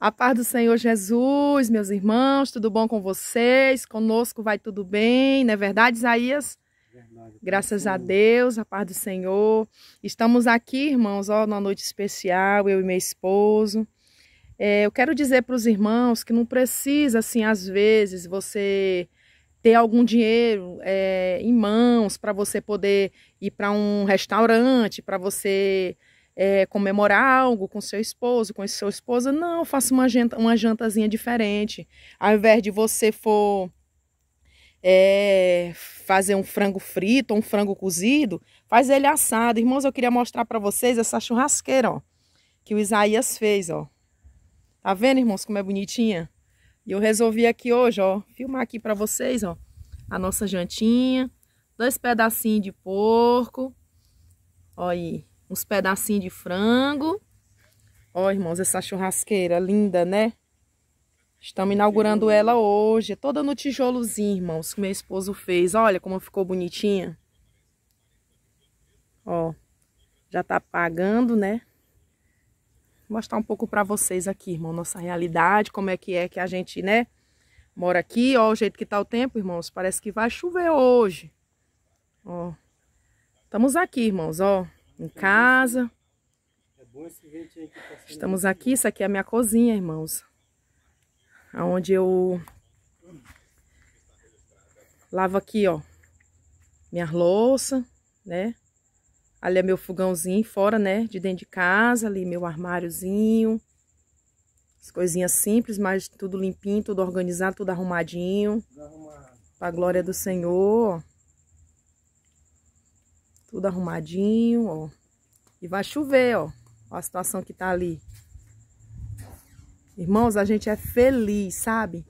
A paz do Senhor Jesus, meus irmãos, tudo bom com vocês? Conosco vai tudo bem, não é verdade, Isaías? Verdade, Graças a Deus, a paz do Senhor. Estamos aqui, irmãos, ó, numa noite especial, eu e meu esposo. É, eu quero dizer para os irmãos que não precisa, assim, às vezes, você ter algum dinheiro é, em mãos para você poder ir para um restaurante, para você é, comemorar algo com seu esposo, com sua esposa, não, faça uma, janta, uma jantazinha diferente. Ao invés de você for é, fazer um frango frito, um frango cozido, faz ele assado. Irmãos, eu queria mostrar para vocês essa churrasqueira, ó, que o Isaías fez, ó. Tá vendo, irmãos, como é bonitinha? E eu resolvi aqui hoje, ó, filmar aqui para vocês, ó, a nossa jantinha, dois pedacinhos de porco, ó aí, uns pedacinhos de frango. Ó, irmãos, essa churrasqueira linda, né? Estamos inaugurando ela hoje, é toda no tijolozinho, irmãos, que meu esposo fez. Olha como ficou bonitinha. Ó, já tá apagando, né? Vou mostrar um pouco para vocês aqui, irmão, nossa realidade, como é que é que a gente, né, mora aqui. Ó, o jeito que tá o tempo, irmãos, parece que vai chover hoje. Ó, estamos aqui, irmãos, ó em casa. É Estamos aqui, isso aqui é a minha cozinha, irmãos. Onde eu lavo aqui, ó, minhas louças, né? Ali é meu fogãozinho fora, né? De dentro de casa, ali meu armáriozinho. As coisinhas simples, mas tudo limpinho, tudo organizado, tudo arrumadinho. Tudo arrumado. Pra glória do Senhor. Tudo arrumadinho, ó. E vai chover, ó. ó a situação que tá ali. Irmãos, a gente é feliz, sabe?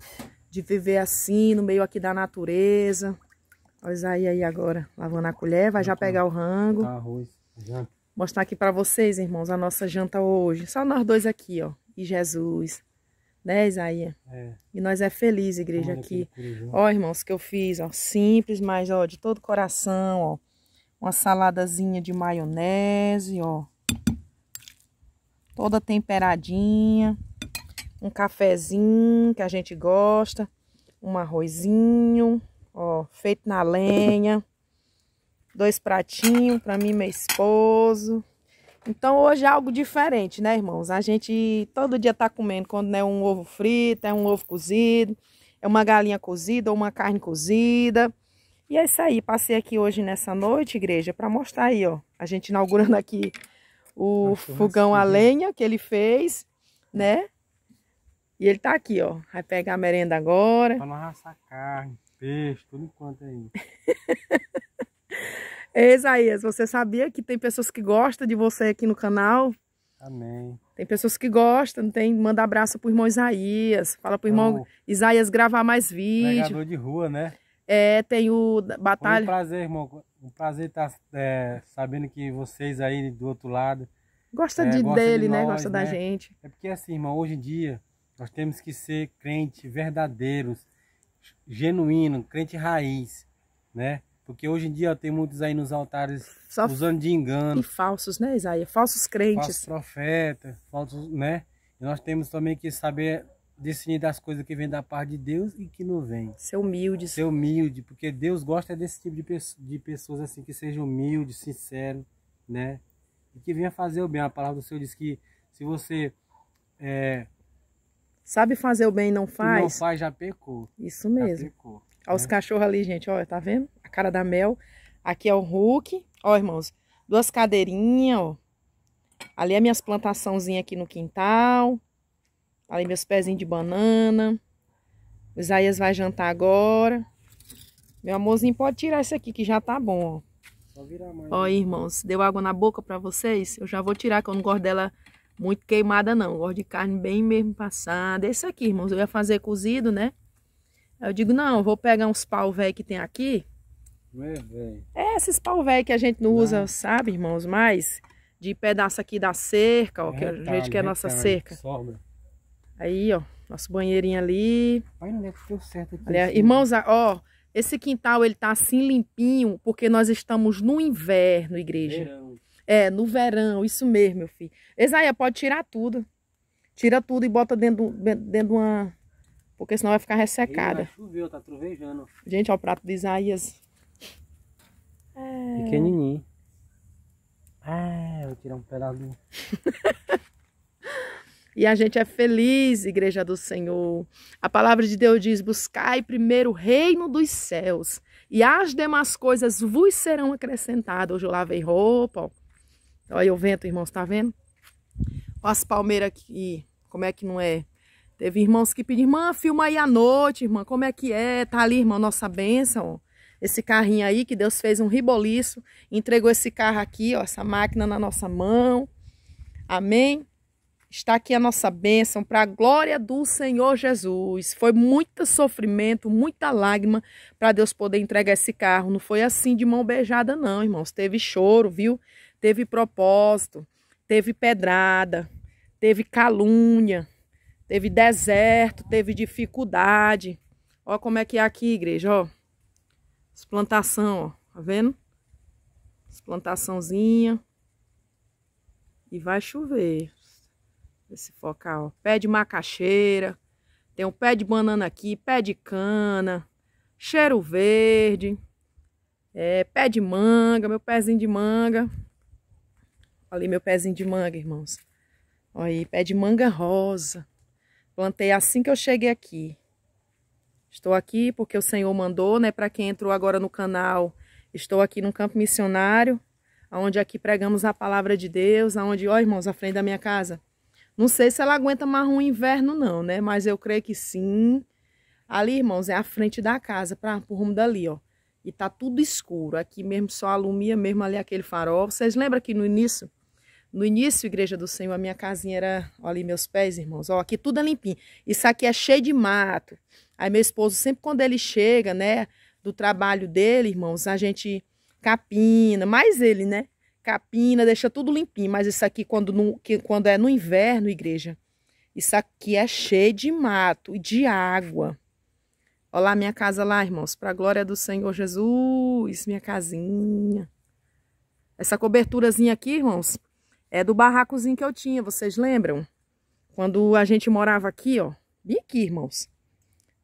De viver assim, no meio aqui da natureza. Olha aí aí agora, lavando a colher, vai já uhum. pegar o rango. Arroz, janta. Mostrar aqui para vocês, irmãos, a nossa janta hoje. Só nós dois aqui, ó. E Jesus. Né, Isaías? É. E nós é feliz, igreja, Olha aqui. Né? Ó, irmãos, que eu fiz, ó. Simples, mas, ó, de todo coração, ó uma saladazinha de maionese, ó. Toda temperadinha. Um cafezinho que a gente gosta. Um arrozinho, ó, feito na lenha. Dois pratinhos para mim e meu esposo. Então hoje é algo diferente, né, irmãos? A gente todo dia tá comendo quando é um ovo frito, é um ovo cozido, é uma galinha cozida ou uma carne cozida. E é isso aí, passei aqui hoje nessa noite, igreja, para mostrar aí, ó. A gente inaugurando aqui o Nossa, fogão a lenha que ele fez, né? E ele tá aqui, ó. Vai pegar a merenda agora. Pra não assar carne, peixe, tudo enquanto aí. Isaías, você sabia que tem pessoas que gostam de você aqui no canal? Amém. Tem pessoas que gostam, tem, manda abraço pro irmão Isaías, fala pro irmão então, Isaías gravar mais vídeo. Pregador de rua, né? É, tem o Batalha. Foi um prazer, irmão. Um prazer estar tá, é, sabendo que vocês aí do outro lado. Gosta é, de, né? gosta dele, de nós, né? Gosta né? da gente. É porque assim, irmão, hoje em dia nós temos que ser crentes verdadeiros, genuíno, crente raiz, né? Porque hoje em dia tem muitos aí nos altares Só usando de engano. E falsos, né, Isaías? Falsos crentes. Falsos profetas, falsos, né? E nós temos também que saber discernir das coisas que vêm da parte de Deus e que não vêm. Ser humilde. Ser humilde, porque Deus gosta desse tipo de, pessoa, de pessoas assim, que sejam humildes, sinceros, né? E que venha fazer o bem. A palavra do Senhor diz que se você é, sabe fazer o bem e não faz. não faz, já pecou. Isso mesmo. Pecou, Olha né? os cachorros ali, gente. Olha, tá vendo? A cara da Mel. Aqui é o Hulk. Ó, irmãos, duas cadeirinhas, ó. Ali é minhas plantaçãozinhas aqui no quintal. Ali meus pezinhos de banana. O Isaías vai jantar agora. Meu amorzinho, pode tirar esse aqui que já tá bom, ó. Ó, irmãos, deu água na boca pra vocês? Eu já vou tirar, que eu não gosto dela muito queimada, não. Eu gosto de carne bem mesmo passada. Esse aqui, irmãos, eu ia fazer cozido, né? eu digo, não, eu vou pegar uns pau velho que tem aqui. Não é, velho? É, esses pau velho que a gente não, não, usa, sabe, irmãos? Mas de pedaço aqui da cerca, ó, é, que é gente quer é a nossa cerca. Sobra. Aí, ó, nosso banheirinho ali. Olha, onde é que deu certo aqui? irmãos, ó, esse quintal, ele tá assim limpinho, porque nós estamos no inverno, igreja. Verão. É, no verão, isso mesmo, meu filho. Isaia, pode tirar tudo. Tira tudo e bota dentro, dentro de uma... Porque senão vai ficar ressecada. Ih, choveu, tá trovejando. Gente, ó, o prato de Isaías. É... Pequenininho. Ah, vou tirar um pedaço. E a gente é feliz, Igreja do Senhor. A palavra de Deus diz: buscai primeiro o reino dos céus, e as demais coisas vos serão acrescentadas. Hoje eu lavei roupa, ó. olha o vento, irmãos, tá vendo? Olha as palmeiras aqui, como é que não é? Teve irmãos que pediram, irmã, filma aí à noite, irmã, como é que é? Tá ali, irmã, nossa bênção, ó esse carrinho aí que Deus fez um riboliço, entregou esse carro aqui, ó, essa máquina na nossa mão. Amém? Está aqui a nossa bênção para a glória do Senhor Jesus. Foi muito sofrimento, muita lágrima para Deus poder entregar esse carro. Não foi assim de mão beijada, não, irmãos. Teve choro, viu? Teve propósito, teve pedrada, teve calúnia, teve deserto, teve dificuldade. Olha como é que é aqui, igreja, ó. As plantação, ó. Tá vendo? As plantaçãozinha. E vai chover. Esse focal, ó. pé de macaxeira, tem um pé de banana aqui, pé de cana, cheiro verde, é, pé de manga, meu pezinho de manga. Olha ali meu pezinho de manga, irmãos. Olha aí, pé de manga rosa. Plantei assim que eu cheguei aqui. Estou aqui porque o Senhor mandou, né? Para quem entrou agora no canal, estou aqui no campo missionário, onde aqui pregamos a palavra de Deus, onde, ó irmãos, à frente da minha casa, não sei se ela aguenta mais um inverno não, né? Mas eu creio que sim. Ali, irmãos, é a frente da casa, para o rumo dali, ó. E tá tudo escuro. Aqui mesmo só alumia mesmo ali aquele farol. Vocês lembram que no início, no início, Igreja do Senhor, a minha casinha era, Olha ali meus pés, irmãos, ó, aqui tudo é limpinho. Isso aqui é cheio de mato. Aí meu esposo, sempre quando ele chega, né, do trabalho dele, irmãos, a gente capina, mais ele, né? capina, deixa tudo limpinho. Mas isso aqui, quando, no, que, quando é no inverno, igreja, isso aqui é cheio de mato e de água. Olha lá minha casa lá, irmãos, para a glória do Senhor Jesus, minha casinha. Essa coberturazinha aqui, irmãos, é do barracozinho que eu tinha, vocês lembram? Quando a gente morava aqui, ó, bem aqui, irmãos,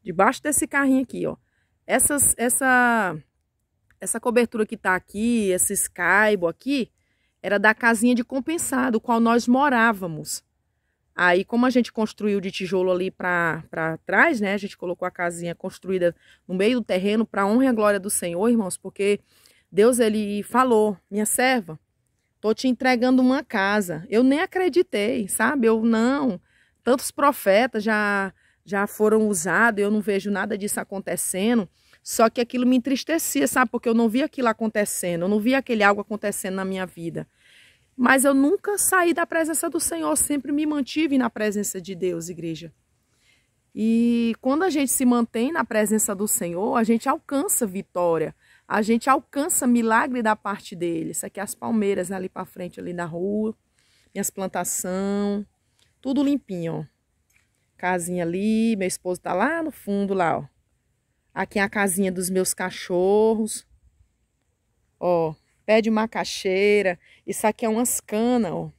debaixo desse carrinho aqui, ó. Essas, essa essa cobertura que está aqui, esse escaibo aqui, era da casinha de compensado, qual nós morávamos. Aí, como a gente construiu de tijolo ali para trás, né? A gente colocou a casinha construída no meio do terreno para honra e glória do Senhor, irmãos, porque Deus ele falou: "Minha serva, tô te entregando uma casa". Eu nem acreditei, sabe? Eu não. Tantos profetas já já foram usados, eu não vejo nada disso acontecendo. Só que aquilo me entristecia, sabe? Porque eu não via aquilo acontecendo, eu não via aquele algo acontecendo na minha vida. Mas eu nunca saí da presença do Senhor, sempre me mantive na presença de Deus, igreja. E quando a gente se mantém na presença do Senhor, a gente alcança vitória, a gente alcança milagre da parte dele. Isso aqui é as palmeiras né, ali para frente, ali na rua, minhas plantações, tudo limpinho, ó. Casinha ali, meu esposo tá lá no fundo lá, ó. Aqui é a casinha dos meus cachorros. Ó, pé de macaxeira. Isso aqui é umas canas, ó.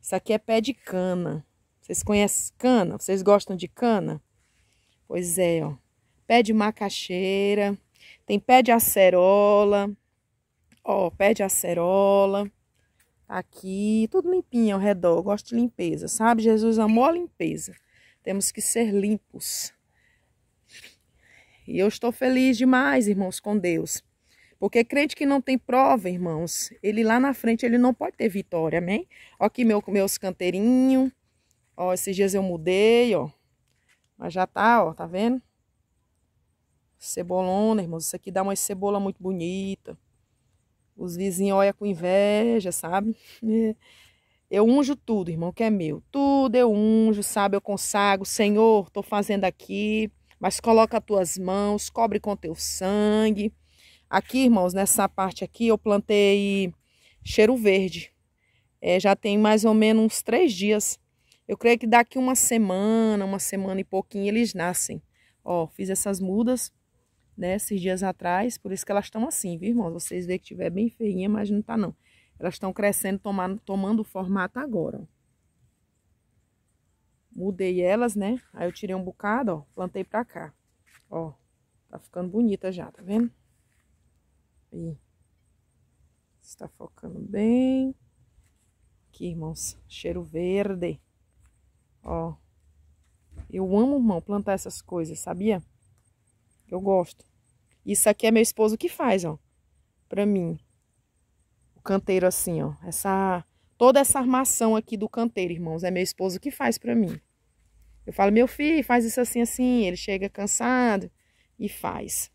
Isso aqui é pé de cana. Vocês conhecem cana? Vocês gostam de cana? Pois é, ó. Pé de macaxeira. Tem pé de acerola. Ó, pé de acerola. Tá aqui, tudo limpinho ao redor. Eu gosto de limpeza, sabe? Jesus amou a limpeza. Temos que ser limpos. E eu estou feliz demais, irmãos, com Deus. Porque crente que não tem prova, irmãos, ele lá na frente, ele não pode ter vitória, amém? Ó aqui meu, meus canteirinhos. Ó, esses dias eu mudei, ó. Mas já tá, ó, tá vendo? Cebolona, irmãos. Isso aqui dá uma cebola muito bonita. Os vizinhos olham com inveja, sabe? Eu unjo tudo, irmão, que é meu. Tudo eu unjo, sabe? Eu consago. Senhor, tô fazendo aqui mas coloca as tuas mãos, cobre com teu sangue. Aqui, irmãos, nessa parte aqui eu plantei cheiro verde. É, já tem mais ou menos uns três dias. Eu creio que daqui uma semana, uma semana e pouquinho, eles nascem. Ó, fiz essas mudas, né, esses dias atrás, por isso que elas estão assim, viu, irmãos? Vocês veem que tiver bem feinha, mas não tá não. Elas estão crescendo, tomando, tomando o formato agora, ó mudei elas, né? Aí eu tirei um bocado, ó, plantei pra cá. Ó, tá ficando bonita já, tá vendo? Aí. Está focando bem. Aqui, irmãos, cheiro verde. Ó. Eu amo, irmão, plantar essas coisas, sabia? Eu gosto. Isso aqui é meu esposo que faz, ó. Pra mim. O canteiro assim, ó. Essa Toda essa armação aqui do canteiro, irmãos, é meu esposo que faz para mim. Eu falo, meu filho, faz isso assim, assim. Ele chega cansado e faz.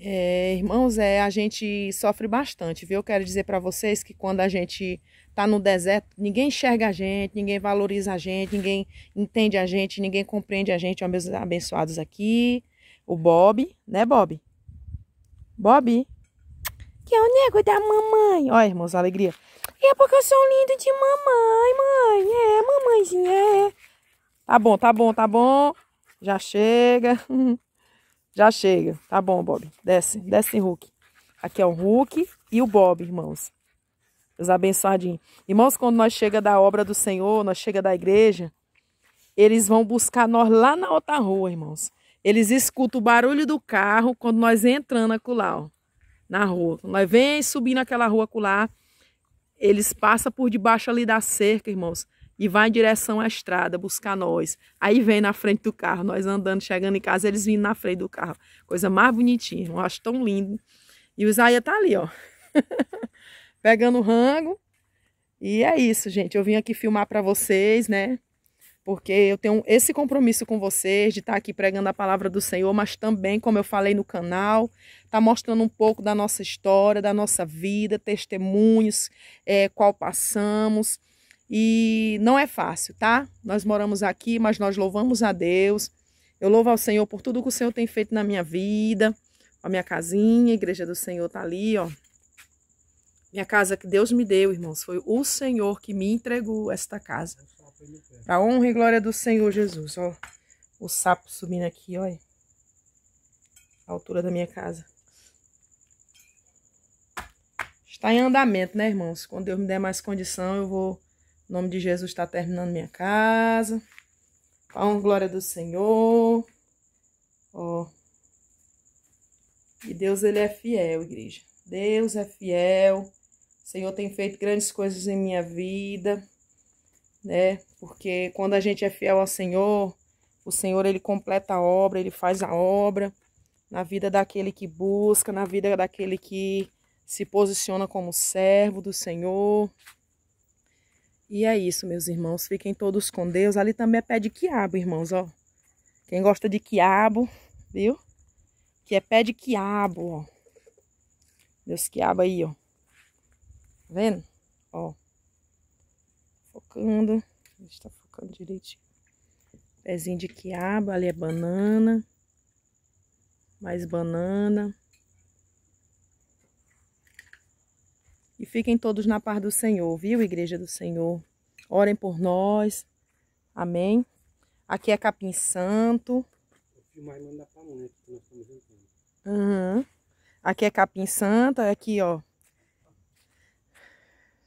É, irmãos, é, a gente sofre bastante, viu? Eu quero dizer para vocês que quando a gente tá no deserto, ninguém enxerga a gente, ninguém valoriza a gente, ninguém entende a gente, ninguém compreende a gente. Ó, meus abençoados aqui. O Bob, né, Bob? Bob, que é o nego da mamãe. Olha, irmãos, alegria. É porque eu sou lindo de mamãe, mãe. É, mamãezinha, é. Tá bom, tá bom, tá bom. Já chega. Já chega. Tá bom, Bob. Desce, desce, Hulk. Aqui é o Hulk e o Bob, irmãos. Os abençoadinhos. Irmãos, quando nós chega da obra do Senhor, nós chega da igreja, eles vão buscar nós lá na outra rua, irmãos. Eles escutam o barulho do carro quando nós entrando acolá, ó, na rua. Nós vem subindo aquela rua acolá, eles passam por debaixo ali da cerca, irmãos, e vai em direção à estrada buscar nós. Aí vem na frente do carro, nós andando, chegando em casa, eles vindo na frente do carro. Coisa mais bonitinha, eu acho tão lindo. E o Isaia tá ali, ó. Pegando o rango. E é isso, gente. Eu vim aqui filmar para vocês, né? porque eu tenho esse compromisso com vocês de estar tá aqui pregando a palavra do Senhor, mas também, como eu falei no canal, tá mostrando um pouco da nossa história, da nossa vida, testemunhos, é, qual passamos. E não é fácil, tá? Nós moramos aqui, mas nós louvamos a Deus. Eu louvo ao Senhor por tudo que o Senhor tem feito na minha vida. A minha casinha, a igreja do Senhor tá ali, ó. Minha casa que Deus me deu, irmãos, foi o Senhor que me entregou esta casa. Pra honra e glória do Senhor Jesus, ó. O sapo subindo aqui, olha. É. A altura da minha casa. Está em andamento, né, irmãos? Quando Deus me der mais condição, eu vou... Em nome de Jesus, está terminando minha casa. Pra honra e glória do Senhor. Ó. E Deus, ele é fiel, igreja. Deus é fiel. O Senhor tem feito grandes coisas em minha vida né? Porque quando a gente é fiel ao Senhor, o Senhor ele completa a obra, ele faz a obra na vida daquele que busca, na vida daquele que se posiciona como servo do Senhor. E é isso, meus irmãos. Fiquem todos com Deus. Ali também é pé de quiabo, irmãos, ó. Quem gosta de quiabo, viu? Que é pé de quiabo, ó. Meus quiabo aí, ó. Tá vendo? Ó focando. A gente tá focando direitinho. Pezinho de quiabo, ali é banana. Mais banana. E fiquem todos na paz do Senhor, viu, Igreja do Senhor? Orem por nós. Amém? Aqui é capim santo. Uhum. Aqui é capim Santo. É aqui, ó.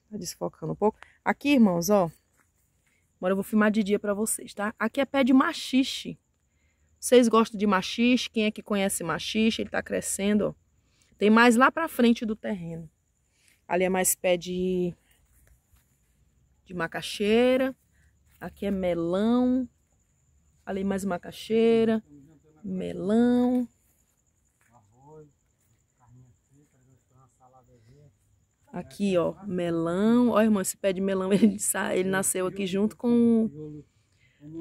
Tá desfocando um pouco. Aqui, irmãos, ó. Agora eu vou filmar de dia para vocês, tá? Aqui é pé de machixe. Vocês gostam de machixe? Quem é que conhece machixe? Ele tá crescendo, ó. Tem mais lá pra frente do terreno. Ali é mais pé de, de macaxeira. Aqui é melão. Ali mais macaxeira, melão. Aqui, ó, melão. Ó, irmão, esse pé de melão, ele, ele nasceu aqui junto com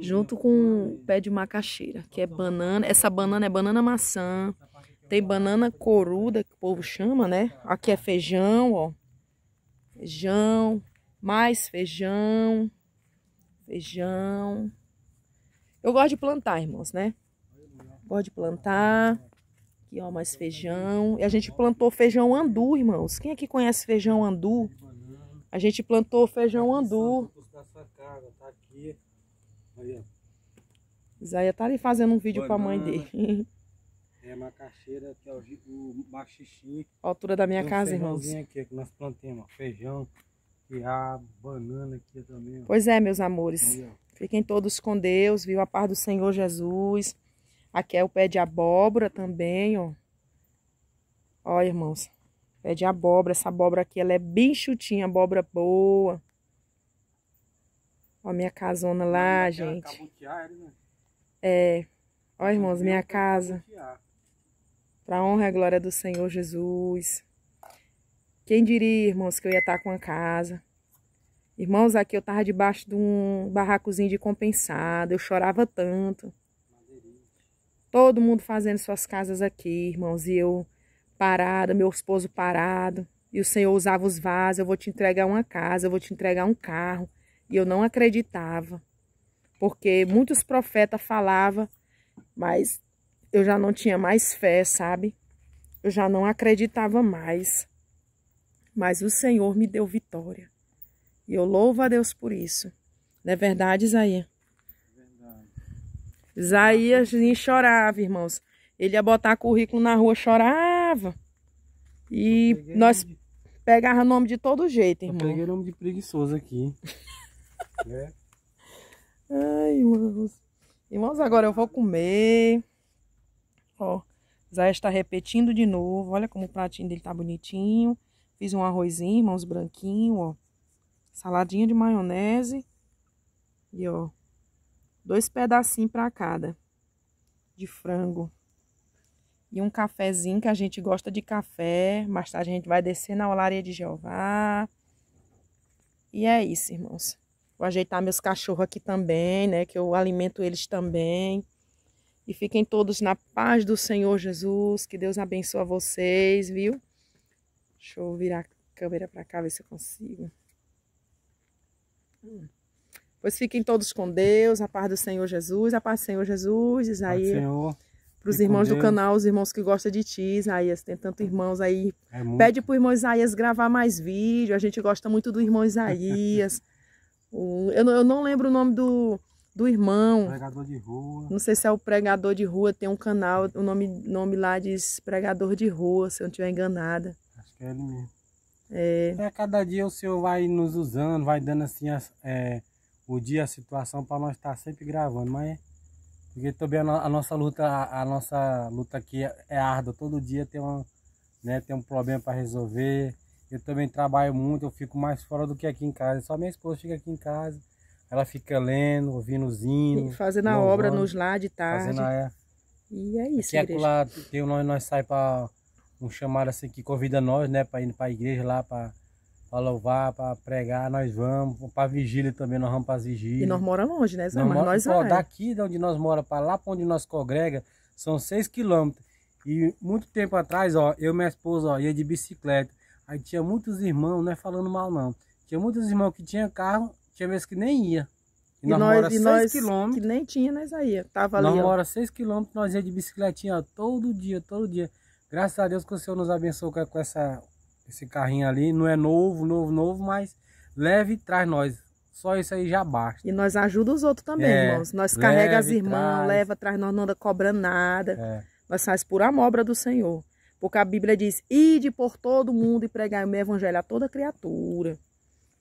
junto com pé de macaxeira, que é banana. Essa banana é banana maçã. Tem banana coruda, que o povo chama, né? Aqui é feijão, ó. Feijão, mais feijão, feijão. Eu gosto de plantar, irmãos, né? Gosto de plantar. Aqui, ó, mais feijão. E a gente plantou feijão andu, irmãos. Quem aqui conhece feijão andu? A gente plantou feijão andu. Isaia tá ali fazendo um vídeo para a mãe dele. É macaxeira, que é o, o machixim. Altura da minha casa, irmãos. aqui que nós plantamos, feijão, quiabo, banana aqui também. Ó. Pois é, meus amores. Aí, Fiquem todos com Deus, viu? A paz do Senhor Jesus. Aqui é o pé de abóbora também, ó. Ó, irmãos. Pé de abóbora. Essa abóbora aqui, ela é bem chutinha, abóbora boa. Ó, minha casona lá, é gente. né? É. Ó, irmãos, minha casa. Pra honra e glória do Senhor Jesus. Quem diria, irmãos, que eu ia estar com a casa? Irmãos, aqui eu tava debaixo de um barracozinho de compensado. Eu chorava tanto. Todo mundo fazendo suas casas aqui, irmãos, e eu parada, meu esposo parado, e o Senhor usava os vasos, eu vou te entregar uma casa, eu vou te entregar um carro. E eu não acreditava, porque muitos profetas falavam, mas eu já não tinha mais fé, sabe? Eu já não acreditava mais. Mas o Senhor me deu vitória. E eu louvo a Deus por isso. Não é verdade, Isaías? nem chorava, irmãos. Ele ia botar currículo na rua, chorava. E nós de... pegava nome de todo jeito, irmão. Eu peguei nome de preguiçoso aqui. é. Ai, irmãos. Irmãos, agora eu vou comer. Ó, Isaías está repetindo de novo. Olha como o pratinho dele tá bonitinho. Fiz um arrozinho, irmãos, branquinho, ó. Saladinha de maionese. E, ó, dois pedacinhos para cada de frango. E um cafezinho que a gente gosta de café. Mais tarde a gente vai descer na olaria de Jeová. E é isso, irmãos. Vou ajeitar meus cachorros aqui também, né? Que eu alimento eles também. E fiquem todos na paz do Senhor Jesus. Que Deus abençoe vocês, viu? Deixa eu virar a câmera para cá, ver se eu consigo. Hum. Pois fiquem todos com Deus, a paz do Senhor Jesus, a paz do Senhor Jesus, Isaías. Para os irmãos do canal, os irmãos que gostam de ti, Isaías, tem tantos irmãos aí. É muito... Pede para o irmão Isaías gravar mais vídeo, a gente gosta muito do irmão Isaías. o... eu, eu, não lembro o nome do, do irmão. Pregador de rua. Não sei se é o pregador de rua, tem um canal, o nome, nome lá diz pregador de rua, se eu não estiver enganada. Acho que é ele mesmo. É... é cada dia o Senhor vai nos usando, vai dando assim as... É o dia, a situação para nós estar tá sempre gravando, mas porque também a, nossa luta, a, nossa luta aqui é, é árdua, todo dia tem um né, tem um problema para resolver. Eu também trabalho muito, eu fico mais fora do que aqui em casa. Só minha esposa fica aqui em casa, ela fica lendo, ouvindo os hinos. Fazendo a obra nos lá de tarde. Fazendo a... É. E é isso, aqui, é igreja. Lá, tem, nós, nós saímos para um chamado assim que convida nós, né, para ir para a igreja lá, para para louvar, para pregar, nós vamos. Para vigília também, nós vamos para as vigílias. E nós moramos longe, né? Nós, moramos. nós Daqui de onde nós moramos para lá para onde nós congrega, são seis quilômetros. E muito tempo atrás, ó, eu e minha esposa ó, ia de bicicleta. Aí tinha muitos irmãos, não é falando mal não. Tinha muitos irmãos que tinha carro, tinha vezes que nem ia. E, e nós, mora 6 quilômetros. Que nem tinha, nós né, ia. Tava ali, nós ó. mora 6 quilômetros, nós ia de bicicletinha ó, todo dia, todo dia. Graças a Deus que o Senhor nos abençoou com essa esse carrinho ali não é novo, novo, novo, mas leve e traz nós. Só isso aí já basta. E nós ajuda os outros também, é, irmãos. Nós leve, carrega as irmãs, traz. leva, traz, nós não anda cobrando nada. É. Nós faz por amobra do Senhor. Porque a Bíblia diz, ide por todo mundo e pregar o meu evangelho a toda criatura.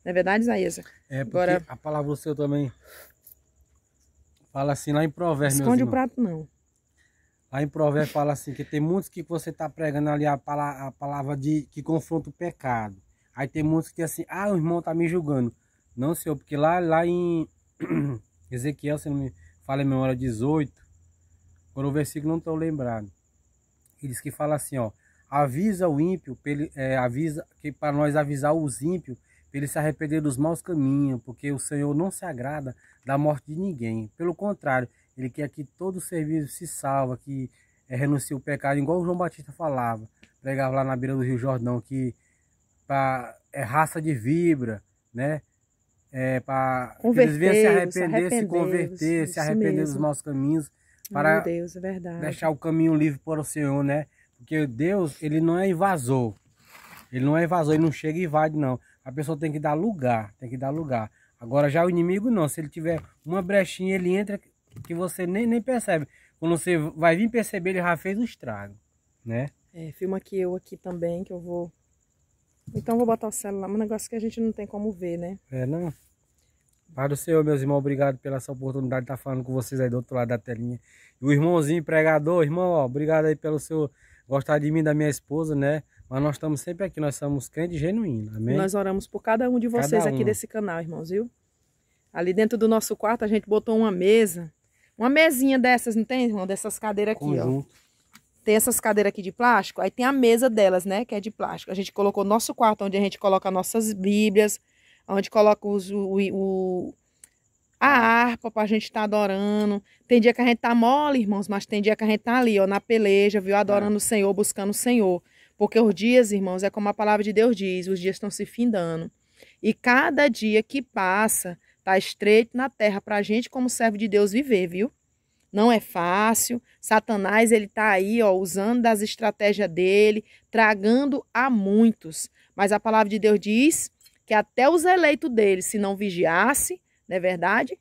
Não é verdade, Isaías? É, porque Agora... a palavra do Senhor também fala assim lá em Provérbios. Esconde o prato, não. Aí em Provérbios fala assim, que tem muitos que você está pregando ali a palavra, a palavra de que confronta o pecado. Aí tem muitos que assim, ah, o irmão está me julgando. Não, senhor, porque lá, lá em Ezequiel, se não me fala em memória 18, agora o versículo não estou lembrado. Ele diz que fala assim, ó, avisa o ímpio, ele, é, avisa que para nós avisar os ímpios, para ele se arrepender dos maus caminhos, porque o Senhor não se agrada da morte de ninguém. Pelo contrário, ele quer que todo o serviço se salva, que é, renuncie o pecado, igual o João Batista falava, pregava lá na beira do Rio Jordão, que pra, é raça de vibra, né? É, para eles venham se arrepender, se, se converter, se arrepender mesmo. dos maus caminhos, para Deus, é deixar o caminho livre para o Senhor, né? Porque Deus, ele não é invasor. Ele não é invasor, ele não chega e invade, não. A pessoa tem que dar lugar, tem que dar lugar. Agora já o inimigo não, se ele tiver uma brechinha, ele entra que você nem, nem percebe. Quando você vai vir perceber, ele já fez o estrago, né? É, filma aqui eu aqui também, que eu vou... Então vou botar o celular, um negócio que a gente não tem como ver, né? É, não. Para o Senhor, meus irmãos, obrigado pela sua oportunidade de estar falando com vocês aí do outro lado da telinha. E o irmãozinho pregador, irmão, ó, obrigado aí pelo seu gostar de mim, da minha esposa, né? Mas nós estamos sempre aqui, nós somos crentes genuínos, amém? Nós oramos por cada um de vocês aqui desse canal, irmãos, viu? Ali dentro do nosso quarto a gente botou uma mesa uma mesinha dessas, não tem, irmão? Dessas cadeiras aqui, Conjunto. ó. Tem essas cadeiras aqui de plástico, aí tem a mesa delas, né? Que é de plástico. A gente colocou nosso quarto, onde a gente coloca nossas bíblias, onde coloca os, o, o, a harpa pra gente tá adorando. Tem dia que a gente tá mole, irmãos, mas tem dia que a gente tá ali, ó, na peleja, viu? Adorando é. o Senhor, buscando o Senhor. Porque os dias, irmãos, é como a palavra de Deus diz, os dias estão se findando. E cada dia que passa, Tá estreito na terra para a gente, como servo de Deus, viver, viu? Não é fácil. Satanás, ele tá aí, ó, usando das estratégias dele, tragando a muitos. Mas a palavra de Deus diz que até os eleitos dele, se não vigiasse, não é verdade?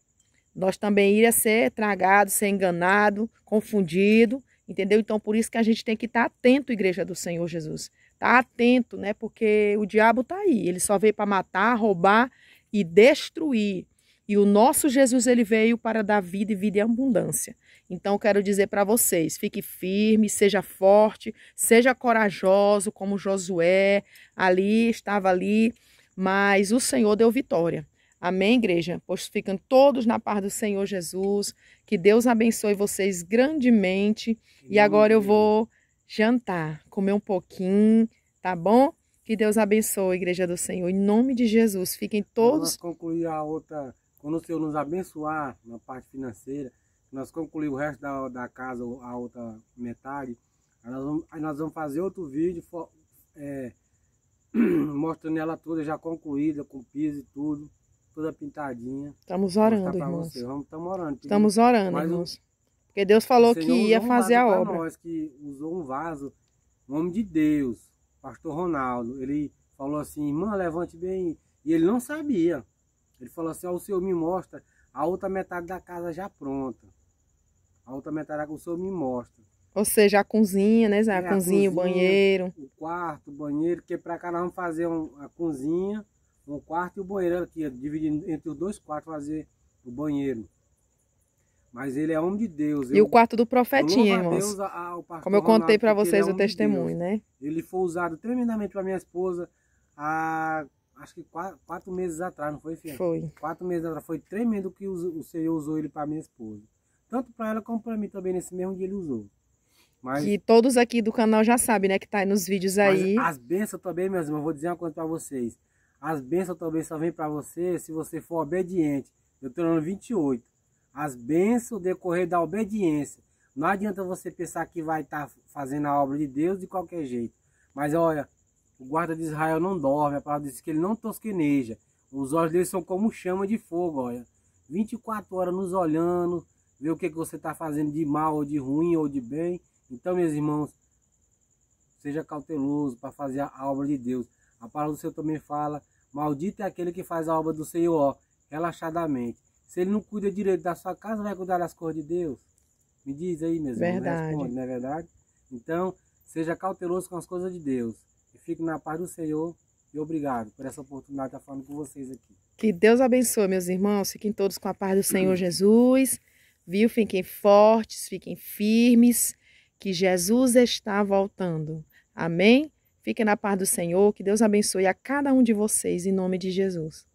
Nós também iria ser tragado, ser enganado, confundido, entendeu? Então, por isso que a gente tem que estar tá atento, igreja do Senhor Jesus. Tá atento, né? Porque o diabo tá aí. Ele só veio para matar, roubar e destruir. E o nosso Jesus, ele veio para dar vida e vida em abundância. Então, eu quero dizer para vocês: fique firme, seja forte, seja corajoso, como Josué ali estava ali, mas o Senhor deu vitória. Amém, igreja? Pois ficam todos na paz do Senhor Jesus. Que Deus abençoe vocês grandemente. E agora eu vou jantar, comer um pouquinho, tá bom? Que Deus abençoe a igreja do Senhor. Em nome de Jesus, fiquem todos. Vamos concluir a outra. Quando o Senhor nos abençoar na parte financeira, nós concluir o resto da, da casa, a outra metade, aí nós vamos, aí nós vamos fazer outro vídeo for, é, mostrando ela toda já concluída, com piso e tudo, toda pintadinha. Estamos orando, irmãos. Vamos, estamos orando. Estamos orando, Mas, irmãos. Porque Deus falou que ia fazer a obra. Nós, que usou um vaso, nome de Deus, pastor Ronaldo, ele falou assim, irmã, levante bem. E ele não sabia. Ele falou assim, ó, o senhor me mostra a outra metade da casa já pronta. A outra metade o senhor me mostra. Ou seja, a cozinha, né, Zé? A, é, cozinha, a cozinha, o banheiro. O quarto, o banheiro, porque pra cá nós vamos fazer um, a cozinha, um quarto e o banheiro aqui, dividindo entre os dois quartos, fazer o banheiro. Mas ele é homem de Deus. Eu, e o quarto do profetinha, irmãos. a, Como eu contei para é vocês é o testemunho, de né? Ele foi usado tremendamente para minha esposa a acho que quatro, quatro, meses atrás, não foi, Fê? Foi. Quatro meses atrás. Foi tremendo que o, Senhor usou ele para minha esposa. Tanto para ela como para mim também, nesse mesmo dia ele usou. Mas, que todos aqui do canal já sabem, né? Que tá aí nos vídeos aí. As bênçãos também, meus irmãos, vou dizer uma coisa para vocês. As bênçãos também só vêm para você se você for obediente. Eu ano 28. As bênçãos decorrer da obediência. Não adianta você pensar que vai estar tá fazendo a obra de Deus de qualquer jeito. Mas olha, o guarda de Israel não dorme, a palavra diz que ele não tosqueneja. Os olhos dele são como chama de fogo, olha. 24 horas nos olhando, ver o que, que você está fazendo de mal, ou de ruim, ou de bem. Então, meus irmãos, seja cauteloso para fazer a obra de Deus. A palavra do Senhor também fala, maldito é aquele que faz a obra do Senhor, ó, relaxadamente. Se ele não cuida direito da sua casa, vai cuidar das coisas de Deus? Me diz aí, meus verdade. irmãos, responde, não é verdade? Então, seja cauteloso com as coisas de Deus. E fico na paz do Senhor e obrigado por essa oportunidade de estar falando com vocês aqui. Que Deus abençoe, meus irmãos. Fiquem todos com a paz do Senhor Jesus. Viu? Fiquem fortes, fiquem firmes, que Jesus está voltando. Amém? Fiquem na paz do Senhor. Que Deus abençoe a cada um de vocês, em nome de Jesus.